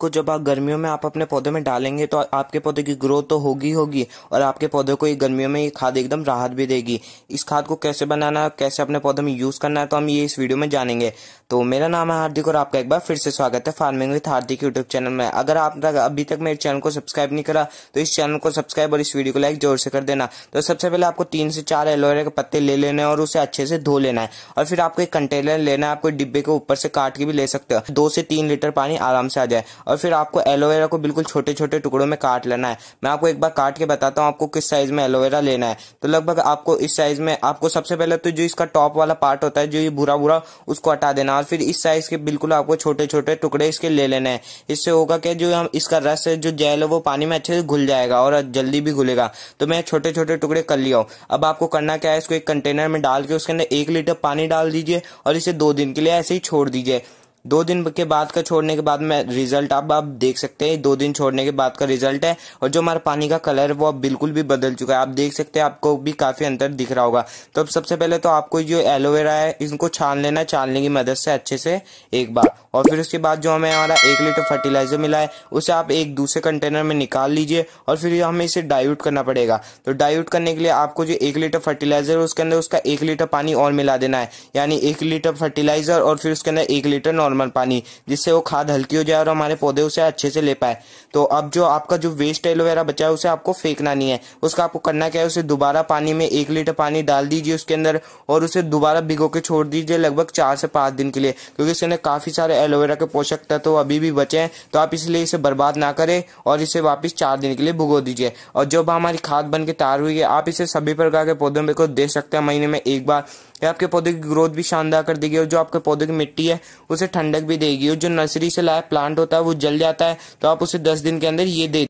को जब आप गर्मियों में आप अपने पौधे में डालेंगे तो आपके पौधे की ग्रोथ तो होगी होगी और आपके पौधे को ये गर्मियों में ये खाद एकदम राहत भी देगी इस खाद को कैसे बनाना कैसे अपने पौधे में यूज़ करना है तो हम ये इस वीडियो में जानेंगे तो मेरा नाम है हार्दिक और आपका एक बार फिर से स्वागत है farming with Hardik YouTube channel में अगर आपने अभी तक मेरे चैनल को सब्सक्राइब नहीं करा तो इस चैनल को सब्सक्राइब और इस वीडियो को लाइक जोर से कर देना तो सबसे पहले आपको तीन से चार एलोवेरा के पत्ते ले लेने और उसे अच्छे से धो लेना है और फिर आपको एक कंटेनर लेना है आपको डिब्बे के ऊपर से काट के भी ले सकते हो दो से तीन लीटर पानी आराम से आ जाए और फिर आपको एलोवेरा को बिल्कुल छोटे छोटे टुकड़ों में काट लेना है मैं आपको एक बार काट के बताता हूँ आपको किस साइज में एलोवेरा लेना है तो लगभग आपको इस साइज में आपको सबसे पहले तो जो इसका टॉप वाला पार्ट होता है जो ये बुरा बुरा उसको हटा देना और फिर इस साइज के बिल्कुल आपको छोटे छोटे टुकड़े इसके ले लेने हैं इससे होगा कि जो हम इसका रस है जो जेल है वो पानी में अच्छे से घुल जाएगा और जल्दी भी घुलेगा तो मैं छोटे छोटे टुकड़े कर लिया हूँ अब आपको करना क्या है इसको एक कंटेनर में डाल के उसके अंदर एक लीटर पानी डाल दीजिए और इसे दो दिन के लिए ऐसे ही छोड़ दीजिए दो दिन के बाद का छोड़ने के बाद में रिजल्ट अब आप देख सकते हैं दो दिन छोड़ने के बाद का रिजल्ट है और जो हमारा पानी का कलर है वो अब बिल्कुल भी बदल चुका है आप देख सकते हैं आपको भी काफ़ी अंतर दिख रहा होगा तो अब सबसे पहले तो आपको जो एलोवेरा है इनको छान लेना छानने की मदद से अच्छे से एक बार और फिर उसके बाद जो हमें हमारा एक लीटर फर्टिलाइजर मिला है उसे आप एक दूसरे कंटेनर में निकाल लीजिए और फिर हमें इसे डाइल्यूट करना पड़ेगा तो डाइल्यूट करने के लिए आपको जो एक लीटर फर्टिलाइजर है उसके अंदर उसका एक लीटर पानी और मिला देना है यानी एक लीटर फर्टिलाइजर और फिर उसके अंदर एक लीटर नॉर्मल नॉर्मल पानी जिससे वो खाद हल्की हो जाए और हमारे पौधे उसे अच्छे से ले पाए तो अब जो आपका जो वेस्ट एलोवेरा बचा है उसे आपको फेंकना नहीं है उसका आपको करना क्या है उसे दोबारा पानी में एक लीटर पानी डाल दीजिए उसके अंदर और उसे दोबारा भिगो के छोड़ दीजिए लगभग चार से पांच दिन के लिए क्योंकि इसके अंदर काफ़ी सारे एलोवेरा के पोषक तत्व अभी भी बचे हैं तो आप इसलिए इसे बर्बाद ना करें और इसे वापिस चार दिन के लिए भुगो दीजिए और जब हमारी खाद बन के तार हुई है आप इसे सभी प्रकार के पौधों में को दे सकते हैं महीने में एक बार ये आपके पौधे की ग्रोथ भी शानदार कर देगी और जो आपके पौधे की मिट्टी है उसे ठंडक भी देगी और जो नर्सरी से लाया प्लांट होता है वो जल जाता है तो आप उसे दस दिन के अंदर ये दे